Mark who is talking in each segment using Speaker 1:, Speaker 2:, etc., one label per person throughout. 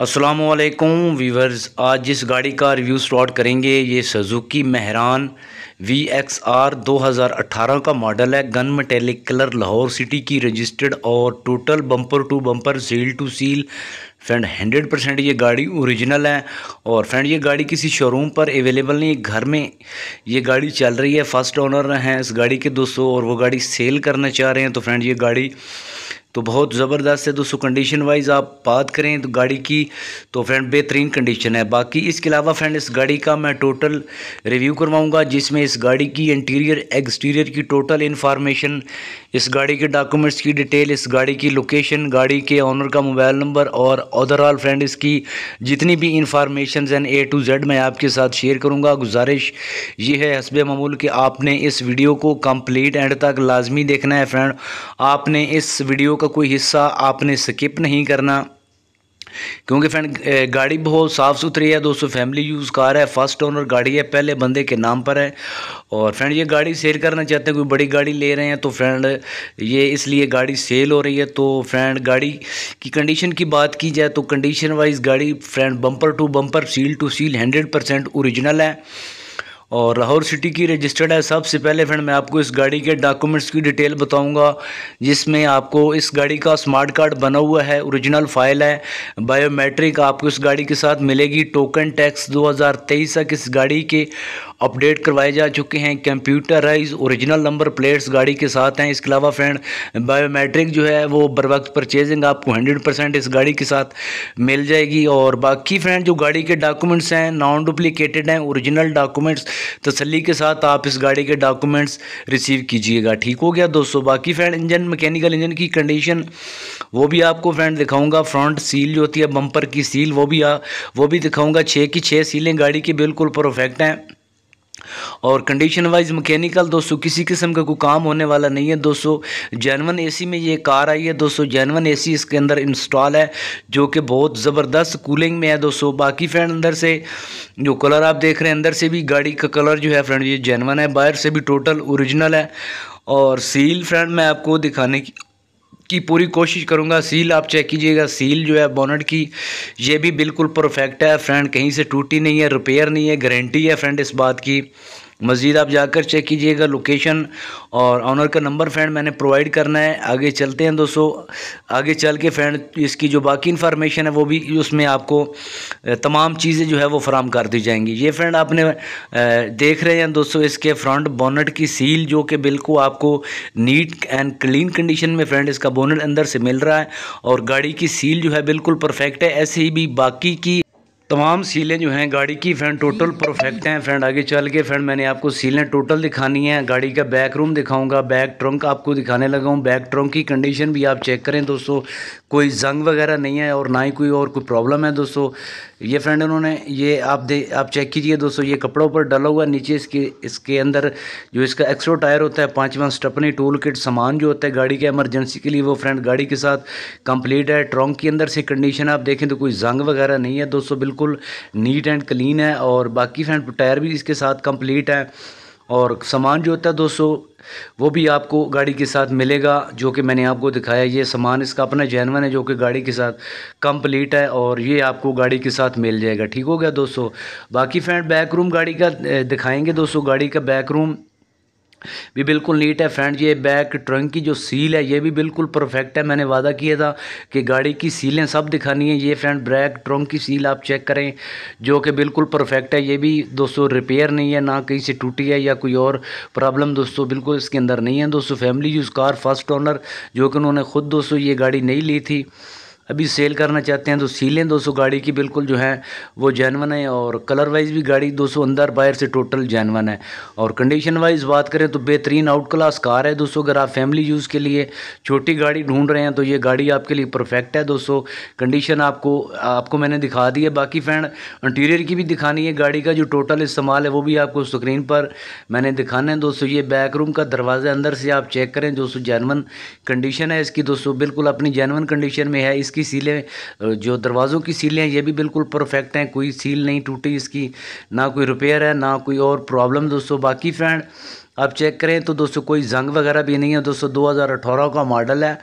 Speaker 1: असलकुम वीवर्स आज जिस गाड़ी का रिव्यू स्टार्ट करेंगे ये Suzuki Mehran V X R दो हज़ार अट्ठारह का मॉडल है gun metallic colour Lahore city की रजिस्टर्ड और total bumper to bumper seal to seal friend hundred percent ये गाड़ी ओरिजिनल है और फ्रेंड ये गाड़ी किसी शोरूम पर अवेलेबल नहीं घर में ये गाड़ी चल रही है फर्स्ट ओनर हैं इस गाड़ी के दोस्तों और वो गाड़ी सेल करना चाह रहे हैं तो फ्रेंड ये गाड़ी तो बहुत ज़बरदस्त है दोस्तों कंडीशन वाइज आप बात करें तो गाड़ी की तो फ्रेंड बेहतरीन कंडीशन है बाकी इसके अलावा फ्रेंड इस गाड़ी का मैं टोटल रिव्यू करवाऊंगा जिसमें इस गाड़ी की इंटीरियर एक्सटीरियर की टोटल इन्फॉर्मेशन इस गाड़ी के डॉक्यूमेंट्स की डिटेल इस गाड़ी की लोकेशन गाड़ी के ऑनर का मोबाइल नंबर और ओवरऑल फ्रेंड इसकी जितनी भी information and A to Z मैं आपके साथ शेयर करूँगा गुजारिश ये है हसब ममूल कि आपने इस वीडियो को कम्प्लीट एंड तक लाजमी देखना है फ्रेंड आपने इस वीडियो का कोई हिस्सा आपने स्किप नहीं करना क्योंकि फ्रेंड गाड़ी बहुत साफ़ सुथरी है दोस्तों फैमिली यूज़ कार है फर्स्ट ओनर गाड़ी है पहले बंदे के नाम पर है और फ्रेंड ये गाड़ी सेल करना चाहते हैं कोई बड़ी गाड़ी ले रहे हैं तो फ्रेंड ये इसलिए गाड़ी सेल हो रही है तो फ्रेंड गाड़ी की कंडीशन की बात की जाए तो कंडीशन वाइज गाड़ी friend bumper to bumper seal to seal hundred percent है और लाहौर सिटी की रजिस्टर्ड है सबसे पहले फ्रेंड मैं आपको इस गाड़ी के डॉक्यूमेंट्स की डिटेल बताऊंगा जिसमें आपको इस गाड़ी का स्मार्ट कार्ड बना हुआ है ओरिजिनल फाइल है बायोमेट्रिक आपको इस गाड़ी के साथ मिलेगी टोकन टैक्स 2023 तक इस गाड़ी के अपडेट करवाए जा चुके हैं कंप्यूटराइज ओरिजिनल नंबर प्लेट्स गाड़ी के साथ हैं इसके अलावा फ्रेंड बायोमेट्रिक जो है वो बर वक्त परचेजिंग आपको हंड्रेड परसेंट इस गाड़ी के साथ मिल जाएगी और बाकी फ्रेंड जो गाड़ी के डॉक्यूमेंट्स हैं नॉन डुप्लिकेटेड हैं औरिजिनल डॉक्यूमेंट्स तसली के साथ आप इस गाड़ी के डॉक्यूमेंट्स रिसीव कीजिएगा ठीक हो गया दोस्तों बाकी फ्रेंड इंजन मैकेनिकल इंजन की कंडीशन वो भी आपको फ्रेंड दिखाऊँगा फ्रंट सील जो होती है बम्पर की सील वो भी आ, वो भी दिखाऊँगा छः की छः सीलें गाड़ी की बिल्कुल परफेक्ट हैं और कंडीशन वाइज मैकेनिकल दोस्तों किसी किस्म का कोई काम होने वाला नहीं है दोस्तों जैनवन एसी में ये कार आई है दोस्तों जैनवन एसी इसके अंदर इंस्टॉल है जो कि बहुत ज़बरदस्त कूलिंग में है दोस्तों बाकी फ्रेंड अंदर से जो कलर आप देख रहे हैं अंदर से भी गाड़ी का कलर जो है फ्रेंड ये जैनवन है बाहर से भी टोटल ओरिजिनल है और सील फ्रेंड मैं आपको दिखाने की की पूरी कोशिश करूँगा सील आप चेक कीजिएगा सील जो है बोनट की ये भी बिल्कुल परफेक्ट है फ्रेंड कहीं से टूटी नहीं है रिपेयर नहीं है गारंटी है फ्रेंड इस बात की मज़ीद आप जाकर चेक कीजिएगा लोकेशन और ऑनर का नंबर फ्रेंड मैंने प्रोवाइड करना है आगे चलते हैं दोस्तों आगे चल के फ्रेंड इसकी जो बाकी इन्फॉर्मेशन है वो भी उसमें आपको तमाम चीज़ें जो है वो फराम कर दी जाएंगी ये फ्रेंड आपने देख रहे हैं दोस्तों इसके फ्रंट बोनट की सील जो कि बिल्कुल आपको नीट एंड क्लीन कंडीशन में फ्रेंड इसका बोनट अंदर से मिल रहा है और गाड़ी की सील जो है बिल्कुल परफेक्ट है ऐसे ही भी बाकी की तमाम सीलें जो हैं गाड़ी की फ्रेंड टोटल परफेक्ट हैं फ्रेंड आगे चल के फ्रेंड मैंने आपको सीलें टोटल दिखानी है गाड़ी का बैक रूम दिखाऊंगा बैक ट्रंक आपको दिखाने लगा हूँ बैक ट्रंक की कंडीशन भी आप चेक करें दोस्तों कोई जंग वगैरह नहीं है और ना ही कोई और कोई प्रॉब्लम है दोस्तों ये फ्रेंड उन्होंने ये आप दे आप चेक कीजिए दोस्तों ये कपड़ों पर डला हुआ नीचे इसके इसके अंदर जो इसका एक्सट्रो टायर होता है पाँचवा स्टपनी टूल किट सामान जो होता है गाड़ी के एमरजेंसी के लिए वो फ्रेंड गाड़ी के साथ कंप्लीट है ट्रंक के अंदर से कंडीशन आप देखें तो कोई जंग वगैरह नहीं है दोस्तों बिल्कुल बिल्कुल नीट एंड क्लीन है और बाकी फ्रंट टायर भी इसके साथ कंप्लीट है और सामान जो होता है दोस्तों वो भी आपको गाड़ी के साथ मिलेगा जो कि मैंने आपको दिखाया ये सामान इसका अपना जैनवन है जो कि गाड़ी के साथ कंप्लीट है और ये आपको गाड़ी के साथ मिल जाएगा ठीक हो गया दोस्तों बाकी फ्रेंड बैक रूम गाड़ी का दिखाएंगे दोस्तों गाड़ी का बैक रूम भी बिल्कुल नीट है फ्रेंड ये बैक ट्रंक की जो सील है ये भी बिल्कुल परफेक्ट है मैंने वादा किया था कि गाड़ी की सीलें सब दिखानी है ये फ्रेंड ब्रैक ट्रंक की सील आप चेक करें जो कि बिल्कुल परफेक्ट है ये भी दोस्तों रिपेयर नहीं है ना कहीं से टूटी है या कोई और प्रॉब्लम दोस्तों बिल्कुल इसके अंदर नहीं है दोस्तों family use car first owner जो कि उन्होंने ख़ुद दोस्तों ये गाड़ी नहीं ली थी अभी सेल करना चाहते हैं तो सी लें दोस्तों गाड़ी की बिल्कुल जो है वो जैनवन है और कलर वाइज भी गाड़ी दोस्तों अंदर बाहर से टोटल जैनवन है और कंडीशन वाइज बात करें तो बेहतरीन आउट क्लास कार है दोस्तों अगर आप फैमिली यूज़ के लिए छोटी गाड़ी ढूंढ रहे हैं तो ये गाड़ी आपके लिए परफेक्ट है दोस्तों कंडीशन आपको आपको मैंने दिखा दी है बाकी फैन इंटीरियर की भी दिखानी है गाड़ी का जो टोटल इस्तेमाल है वो भी आपको स्क्रीन पर मैंने दिखाना है दोस्तों ये बैक रूम का दरवाज़ा अंदर से आप चेक करें दोस्तों जैनवन कंडीशन है इसकी दोस्तों बिल्कुल अपनी जैनवन कंडीशन में है इसकी इसकी सीलें जो दरवाज़ों की सीलें हैं ये भी बिल्कुल परफेक्ट हैं कोई सील नहीं टूटी इसकी ना कोई रिपेयर है ना कोई और प्रॉब्लम दोस्तों बाकी फ्रेंड आप चेक करें तो दोस्तों कोई जंग वगैरह भी नहीं है दोस्तों अठारह का मॉडल है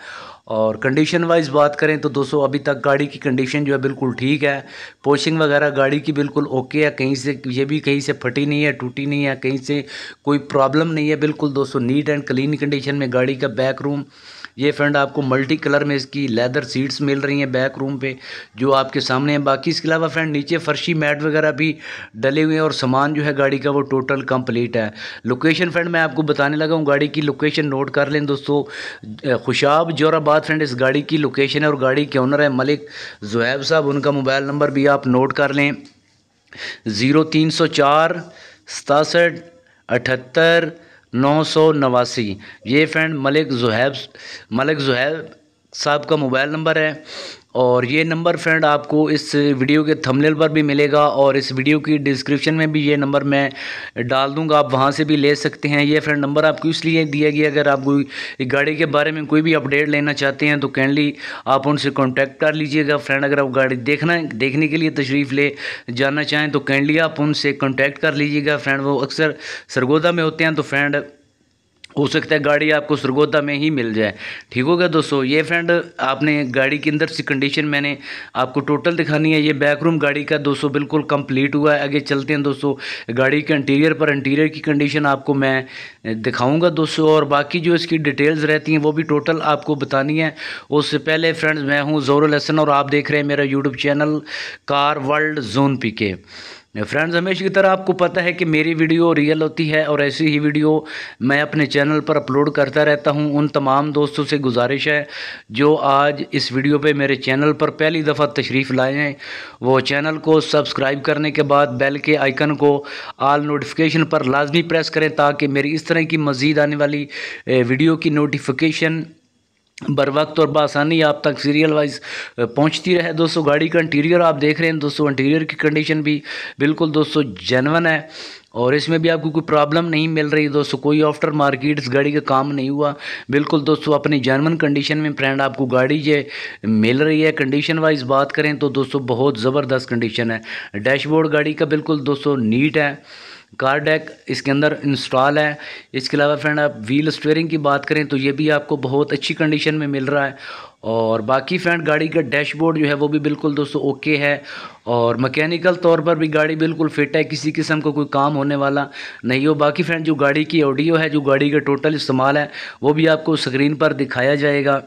Speaker 1: और कंडीशन वाइज बात करें तो दोस्तों अभी तक गाड़ी की कंडीशन जो है बिल्कुल ठीक है पोशिंग वगैरह गाड़ी की बिल्कुल ओके है कहीं से ये भी कहीं से फटी नहीं है टूटी नहीं है कहीं से कोई प्रॉब्लम नहीं है बिल्कुल दोस्तों नीट एंड क्लीन कंडीशन में गाड़ी का बैक रूम ये फ्रेंड आपको मल्टी कलर में इसकी लेदर सीट्स मिल रही हैं बैक रूम पे जो आपके सामने हैं बाकी इसके अलावा फ्रेंड नीचे फर्शी मैट वगैरह भी डले हुए हैं और सामान जो है गाड़ी का वो टोटल कंप्लीट है लोकेशन फ्रेंड मैं आपको बताने लगा हूँ गाड़ी की लोकेशन नोट कर लें दोस्तों खुशाब जोराबाद फ्रेंड इस गाड़ी की लोकेशन है और गाड़ी के ऑनर है मलिक जुहैब साहब उनका मोबाइल नंबर भी आप नोट कर लें ज़ीरो तीन सौ चार सतासठ अठहत्तर नौ सौ नवासी ये फ्रेंड मलिक ज़ुहैब मलिक ज़ुहैब साहब का मोबाइल नंबर है और ये नंबर फ्रेंड आपको इस वीडियो के थंबनेल पर भी मिलेगा और इस वीडियो की डिस्क्रिप्शन में भी ये नंबर मैं डाल दूंगा आप वहाँ से भी ले सकते हैं ये फ्रेंड नंबर आपको इसलिए दिया गया अगर आप कोई गाड़ी के बारे में कोई भी अपडेट लेना चाहते हैं तो कैंडली आप उनसे कॉन्टैक्ट कर लीजिएगा फ्रेंड अगर आप गाड़ी देखना देखने के लिए तशरीफ़ ले जाना चाहें तो कैंडली आप उनसे कॉन्टैक्ट कर लीजिएगा फ्रेंड वो अक्सर सरगोदा में होते हैं तो फ्रेंड हो सकता है गाड़ी आपको सरगोदा में ही मिल जाए ठीक हो गया दोस्तों ये फ्रेंड आपने गाड़ी के अंदर से कंडीशन मैंने आपको टोटल दिखानी है ये बैक रूम गाड़ी का दोस्तों बिल्कुल कंप्लीट हुआ है आगे चलते हैं दोस्तों गाड़ी के इंटीरियर पर इंटीरियर की कंडीशन आपको मैं दिखाऊंगा दोस्तों और बाकी जो इसकी डिटेल्स रहती हैं वो भी टोटल आपको बतानी है उससे पहले फ्रेंड्स मैं हूँ जोरुल और आप देख रहे हैं मेरा YouTube channel car world zone P K friends हमेशा की तरह आपको पता है कि मेरी वीडियो रियल होती है और ऐसी ही वीडियो मैं अपने चैनल पर अपलोड करता रहता हूं उन तमाम दोस्तों से गुजारिश है जो आज इस वीडियो पे मेरे चैनल पर पहली दफ़ा तशरीफ़ लाए हैं वो चैनल को सब्सक्राइब करने के बाद बेल के आइकन को आल नोटिफिकेशन पर लाजमी प्रेस करें ताकि मेरी इस तरह की मज़ीद आने वाली वीडियो की नोटिफिकेशन बर वक्त और बसानी आप तक सीरियल वाइज पहुंचती रहे दोस्तों गाड़ी का इंटीरियर आप देख रहे हैं दोस्तों इंटीरियर की कंडीशन भी बिल्कुल दोस्तों जेनवन है और इसमें भी आपको कोई प्रॉब्लम नहीं मिल रही दोस्तों कोई आफ्टर मार्केट गाड़ी का काम नहीं हुआ बिल्कुल दोस्तों अपनी जर्मन कंडीशन में फ्रेंड आपको गाड़ी ये मिल रही है कंडीशन वाइज बात करें तो दोस्तों बहुत ज़बरदस्त कंडीशन है डैशबोर्ड गाड़ी का बिल्कुल दोस्तों नीट है कार डेक इसके अंदर इंस्टॉल है इसके अलावा फ्रेंड आप व्हील स्टेयरिंग की बात करें तो ये भी आपको बहुत अच्छी कंडीशन में मिल रहा है और बाकी फ्रेंड गाड़ी का डैशबोर्ड जो है वो भी बिल्कुल दोस्तों ओके है और मैकेनिकल तौर पर भी गाड़ी बिल्कुल फिट है किसी किस्म का को कोई काम होने वाला नहीं हो बाकी फ्रेंड जो गाड़ी की ऑडियो है जो गाड़ी का टोटल इस्तेमाल है वो भी आपको स्क्रीन पर दिखाया जाएगा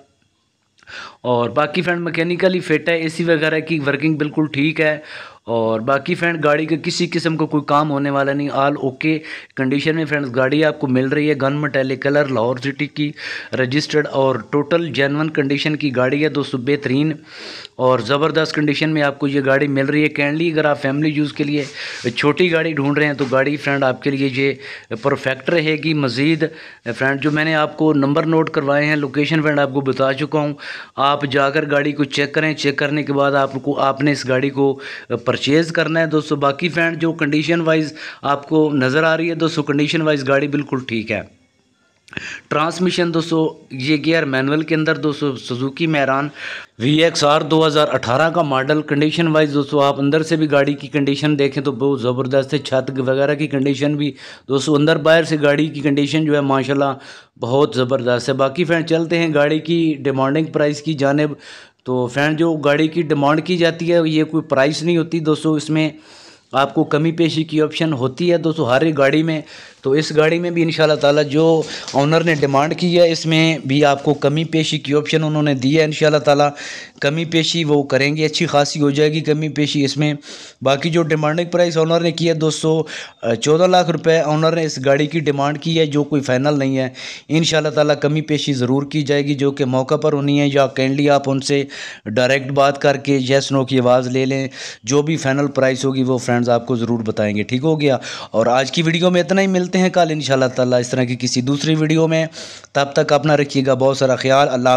Speaker 1: और बाकी फ्रेंड मैकेनिकली फिट है एसी वगैरह की वर्किंग बिल्कुल ठीक है और बाकी फ्रेंड गाड़ी का किसी किस्म का को कोई काम होने वाला नहीं आल ओके कंडीशन में फ्रेंड्स गाड़ी आपको मिल रही है gun metallic colour Lahore city की रजिस्टर्ड और टोटल जेनवन कंडीशन की गाड़ी है दोस्तों बेहतरीन और ज़बरदस्त कंडीशन में आपको ये गाड़ी मिल रही है कैंडली अगर आप फैमिली यूज़ के लिए छोटी गाड़ी ढूंढ रहे हैं तो गाड़ी फ्रेंड आपके लिए ये परफेक्ट रहेगी मज़ीद फ्रेंड जो मैंने आपको नंबर नोट करवाए हैं लोकेशन फ्रेंड आपको बता चुका हूँ आप जाकर गाड़ी को चेक करें चेक करने के बाद आपको आपने इस गाड़ी को पर परचेज़ करना है दोस्तों बाकी फ्रेंड जो कंडीशन वाइज आपको नज़र आ रही है दोस्तों कंडीशन वाइज गाड़ी बिल्कुल ठीक है ट्रांसमिशन दोस्तों ये गियर मैनुअल के अंदर दोस्तों Suzuki Mehran V X R दो हज़ार अठारह का मॉडल कंडीशन वाइज दोस्तों आप अंदर से भी गाड़ी की कंडीशन देखें तो बहुत ज़बरदस्त है छत वगैरह की कंडीशन भी दोस्तों अंदर बाहर से गाड़ी की कंडीशन जो है माशाल्लाह बहुत ज़बरदस्त है बाकी फ्रेंड चलते हैं गाड़ी की डिमांडिंग प्राइस की जानब तो फ्रेंड जो गाड़ी की डिमांड की जाती है ये कोई प्राइस नहीं होती दोस्तों इसमें आपको कमी पेशी की ऑप्शन होती है दोस्तों हर एक गाड़ी में तो इस गाड़ी में भी इन ताला जो ऑनर ने डिमांड की है इसमें भी आपको कमी पेशी की ऑप्शन उन्होंने दी है इन ताला कमी पेशी वो करेंगे अच्छी खासी हो जाएगी कमी पेशी इसमें बाकी जो डिमांडिंग प्राइस ऑनर ने किया है दो सौ चौदह लाख रुपये ऑनर ने इस गाड़ी की डिमांड की है जो कोई फाइनल नहीं है इन ताला कमी पेशी ज़रूर की जाएगी जो कि मौका पर होनी है या कैंडली आप उनसे डायरेक्ट बात करके येस नो की आवाज़ ले लें जो भी फाइनल प्राइस होगी वो फ्रेंड्स आपको ज़रूर बताएंगे ठीक हो गया और आज की वीडियो में इतना ही मिलता मिलते हैं कल इन ताला इस तरह की किसी दूसरी वीडियो में तब तक अपना रखिएगा बहुत सारा ख्याल अल्लाह